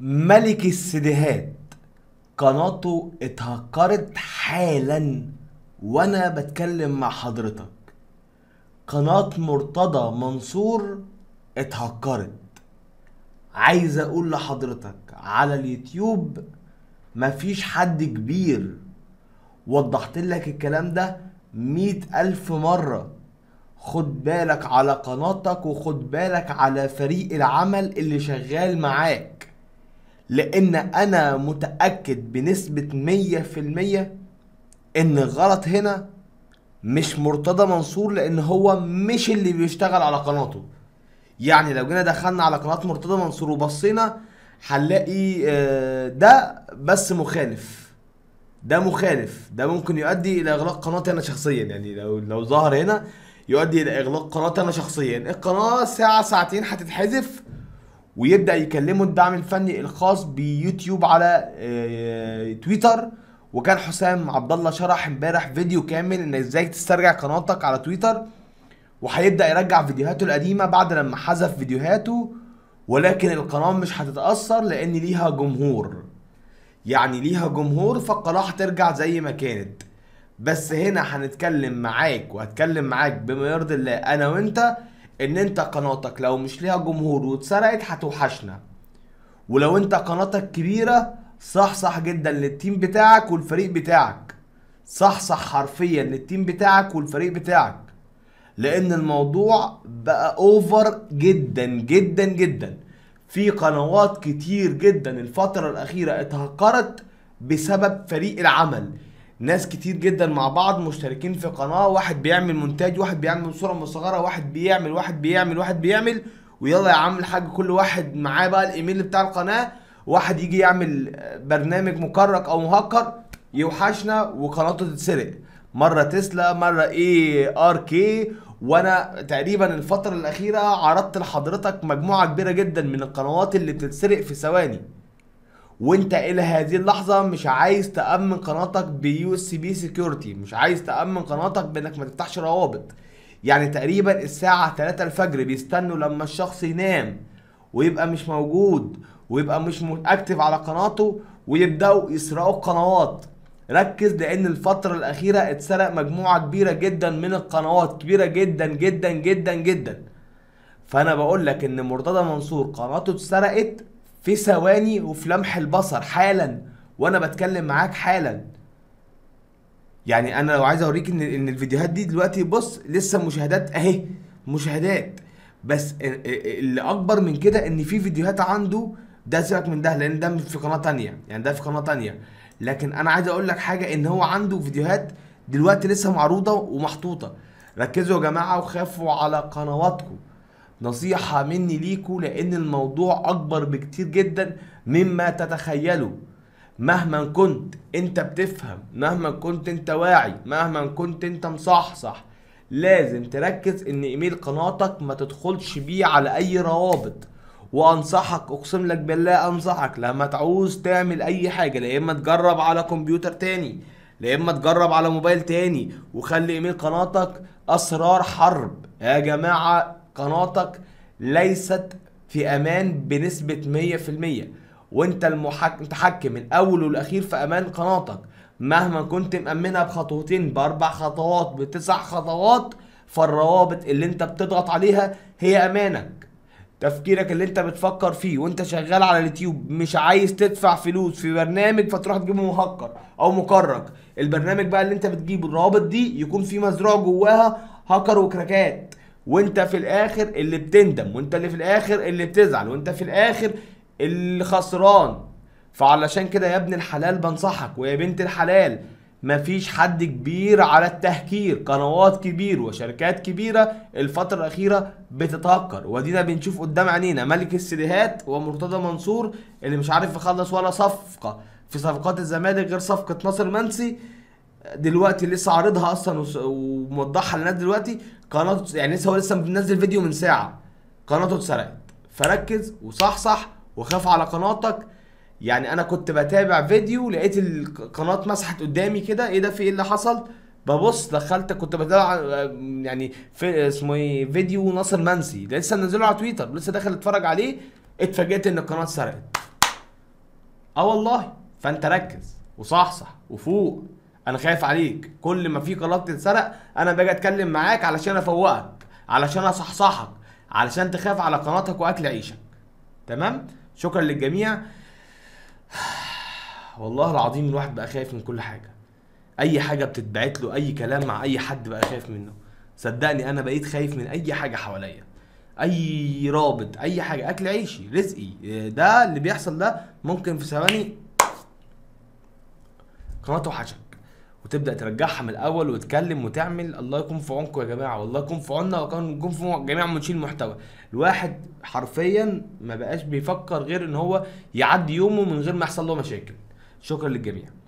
ملك السديهات قناته اتهكرت حالا وانا بتكلم مع حضرتك قناة مرتضى منصور اتهكرت عايز اقول لحضرتك على اليوتيوب مفيش حد كبير وضحت لك الكلام ده مئة ألف مرة خد بالك على قناتك وخد بالك على فريق العمل اللي شغال معاك لان انا متاكد بنسبه 100% ان الغلط هنا مش مرتضى منصور لان هو مش اللي بيشتغل على قناته يعني لو جينا دخلنا على قناه مرتضى منصور وبصينا هنلاقي آه، ده بس مخالف ده مخالف ده ممكن يؤدي الى اغلاق قناتي انا شخصيا يعني لو لو ظهر هنا يؤدي الى اغلاق قناتي انا شخصيا القناه ساعه ساعتين هتتحذف ويبدا يكلموا الدعم الفني الخاص بيوتيوب على آه، تويتر وكان حسام عبد الله شرح امبارح فيديو كامل ان ازاي تسترجع قناتك على تويتر وهيبدا يرجع فيديوهاته القديمه بعد لما حذف فيديوهاته ولكن القناه مش هتتاثر لان ليها جمهور يعني ليها جمهور فالقناه هترجع زي ما كانت بس هنا هنتكلم معاك وهتكلم معاك بما يرضي الله انا وانت ان انت قناتك لو مش ليها جمهور واتسرقت هتوحشنا ولو انت قناتك كبيره صح صح جدا للتيم بتاعك والفريق بتاعك صح صح حرفيا للتيم بتاعك والفريق بتاعك لان الموضوع بقى اوفر جدا جدا جدا في قنوات كتير جدا الفتره الاخيره اتهكرت بسبب فريق العمل ناس كتير جدا مع بعض مشتركين في قناه واحد بيعمل مونتاج واحد بيعمل صوره مصغره واحد بيعمل واحد بيعمل واحد بيعمل ويلا يا عم الحاج كل واحد معاه بقى الايميل بتاع القناه واحد يجي يعمل برنامج مكرك او مهكر يوحشنا وقناته تتسرق مره تسلا مره اي ار كي وانا تقريبا الفتره الاخيره عرضت لحضرتك مجموعه كبيره جدا من القنوات اللي بتتسرق في ثواني وانت الى هذه اللحظه مش عايز تامن قناتك بيو اس بي سيكيورتي مش عايز تامن قناتك بانك ما تفتحش روابط يعني تقريبا الساعه 3 الفجر بيستنوا لما الشخص ينام ويبقى مش موجود ويبقى مش اكتف على قناته ويبداوا يسرقوا القنوات ركز لان الفتره الاخيره اتسرق مجموعه كبيره جدا من القنوات كبيره جدا جدا جدا جدا فانا بقول لك ان مرتضى منصور قناته اتسرقت في ثواني وفي لمح البصر حالا وانا بتكلم معاك حالا يعني انا لو عايز اوريك ان ان الفيديوهات دي دلوقتي بص لسه مشاهدات اهي مشاهدات بس اللي اكبر من كده ان في فيديوهات عنده ده سيبك من ده لان ده في قناه تانية يعني ده في قناه تانية لكن انا عايز اقول لك حاجه ان هو عنده فيديوهات دلوقتي لسه معروضه ومحطوطه ركزوا يا جماعه وخافوا على قنواتكم نصيحة مني ليكوا لأن الموضوع أكبر بكتير جدا مما تتخيله مهما كنت أنت بتفهم مهما كنت أنت واعي مهما كنت أنت مصحصح لازم تركز إن إيميل قناتك ما تدخلش بيه على أي روابط وانصحك اقسم لك بالله انصحك لما تعوز تعمل اي حاجه لا اما تجرب على كمبيوتر تاني لا اما تجرب على موبايل تاني وخلي ايميل قناتك اسرار حرب يا جماعه قناتك ليست في امان بنسبه 100% وانت المتحكم من الاول والاخير في امان قناتك مهما كنت مأمنها بخطوتين باربع خطوات بتسع خطوات فالروابط اللي انت بتضغط عليها هي امانك تفكيرك اللي انت بتفكر فيه وانت شغال على اليوتيوب مش عايز تدفع فلوس في برنامج فتروح تجيبه مهكر او مكرك البرنامج بقى اللي انت بتجيبه الروابط دي يكون في مزروع جواها هكر وكراكات وانت في الاخر اللي بتندم وانت اللي في الاخر اللي بتزعل وانت في الاخر اللي خسران فعلشان كده يا ابن الحلال بنصحك ويا بنت الحلال مفيش حد كبير على التهكير قنوات كبير وشركات كبيرة الفترة الأخيرة بتتهكر ودينا بنشوف قدام عينينا ملك السيديهات ومرتضى منصور اللي مش عارف يخلص ولا صفقة في صفقات الزمالك غير صفقة ناصر منسي دلوقتي لسه عارضها اصلا وموضحها لنا دلوقتي قناته يعني لسه هو لسه منزل فيديو من ساعه قناته اتسرقت فركز وصحصح وخاف على قناتك يعني انا كنت بتابع فيديو لقيت القناه مسحت قدامي كده ايه ده في ايه اللي حصل ببص دخلت كنت بتابع يعني في اسمه ايه فيديو ناصر منسي ده لسه منزله على تويتر لسه داخل اتفرج عليه اتفاجئت ان القناه اتسرقت اه والله فانت ركز وصحصح وفوق انا خايف عليك كل ما في قناه تتسرق انا باجي اتكلم معاك علشان افوقك علشان اصحصحك علشان تخاف على قناتك واكل عيشك تمام شكرا للجميع والله العظيم الواحد بقى خايف من كل حاجه اي حاجه بتتبعت له اي كلام مع اي حد بقى خايف منه صدقني انا بقيت خايف من اي حاجه حواليا اي رابط اي حاجه اكل عيشي رزقي ده اللي بيحصل ده ممكن في ثواني قناه وحشك وتبدا ترجعها من الاول وتكلم وتعمل الله يكون في عونكم يا جماعه والله يكون في عوننا ويكون في جميع منشئين المحتوى الواحد حرفيا ما بقاش بيفكر غير ان هو يعدي يومه من غير ما يحصل له مشاكل شكرا للجميع